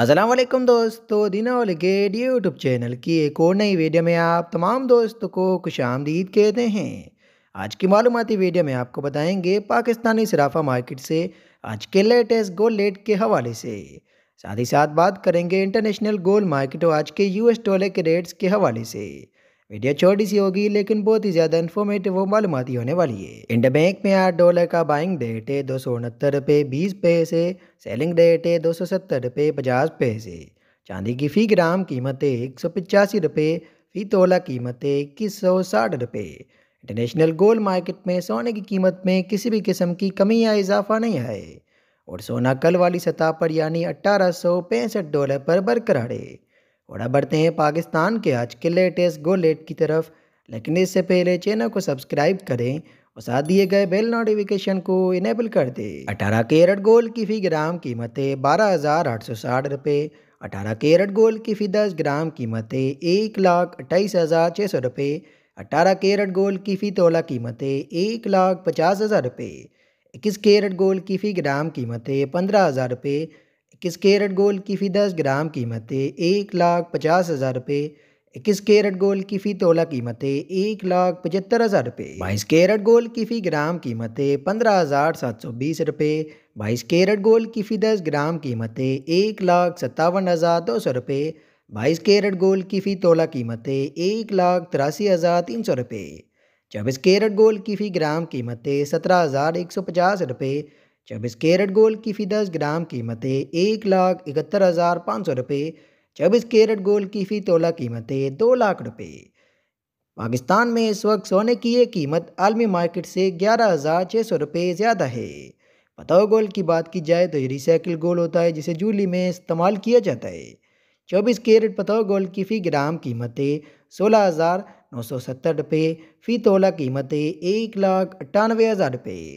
असलम दोस्तों दिनावल के D YouTube channel की एक और नई वीडियो में आप तमाम दोस्तों को खुश आमदीद कहते हैं आज की मालूमती वीडियो में आपको बताएंगे पाकिस्तानी सराफा मार्केट से आज के लेटेस्ट गोल रेट के हवाले से साथ ही साथ बात करेंगे इंटरनेशनल गोल मार्केट और आज के यूएस डॉलर के रेट्स के हवाले से वीडियो छोटी सी होगी लेकिन बहुत ही ज़्यादा इन्फॉर्मेटिव और मालूमती होने वाली है इंडिया बैंक में आठ डॉलर का बाइंग डेट है दो सौ उनहत्तर रुपये बीस पैसे सेलिंग डेट है दो सौ सत्तर रुपये पचास पैसे चांदी की फ़ी ग्राम कीमत है एक सौ पचासी रुपये फी तोला कीमत है इक्कीस सौ साठ रुपये इंटरनेशनल गोल्ड मार्केट में सोने की कीमत में किसी भी किस्म की कमी या इजाफा नहीं है और सोना कल वाली सतह पर यानी अट्ठारह सौ पैंसठ डॉलर पर बरकरार है और अब बढ़ते हैं पाकिस्तान के आज के लेटेस्ट गोलेट की तरफ लेकिन इससे पहले चैनल को सब्सक्राइब करें और साथ दिए गए बेल नोटिफिकेशन को इनेबल कर दें अठारह केरट गोल की फी ग्राम कीमतें बारह हज़ार आठ सौ साठ रुपये अठारह केरट गोल की फी दस ग्राम कीमतें एक लाख अट्ठाईस हज़ार छः सौ रुपये अठारह केरट गोल की फ़ी तोला कीमतें एक लाख पचास हज़ार रुपये इक्कीस केरट गोल की फ़ी ग्राम कीमतें पंद्रह हज़ार रुपये इक्कीस कैरेट गोल्ड की फ़ी दस ग्राम कीमत है एक लाख पचास हज़ार रुपये इक्कीस कैरेट गोल्ड की फ़ी तोला कीमत है एक लाख पचहत्तर हज़ार रुपये बाईस कैरेट गोल्ड की फ़ी ग्राम कीमत है पंद्रह हज़ार सात सौ बीस रुपये बाईस कैरेट गोल्ड की फ़ी दस ग्राम कीमत है एक लाख सत्तावन हज़ार दो सौ रुपये बाईस कैरेट गोल्ड की फ़ी तोला कीमत है एक लाख तिरासी हज़ार तीन सौ रुपये चौबीस कैरेट गोल्ड की फ़ी ग्राम कीमत है सत्रह हज़ार एक सौ पचास रुपये चौबीस कैरेट गोल्ड की फी दस ग्राम कीमतें एक लाख इकहत्तर हज़ार पाँच सौ रुपये चौबीस कैरेट गोल्ड की फी तोला कीमतें दो लाख रुपये पाकिस्तान में इस वक्त सोने की ये कीमत आलमी मार्केट से ग्यारह हज़ार छः सौ रुपये ज़्यादा है बताओ गोल्ड की बात की जाए तो ये रिसाइकिल गोल्ड होता है जिसे जूली में इस्तेमाल किया जाता है चौबीस कैरेट पताओ गोल्ड की फ़ी ग्राम कीमतें सोलह हज़ार नौ सौ सत्तर रुपये फ़ी तोला कीमतें एक लाख अट्ठानवे हज़ार रुपये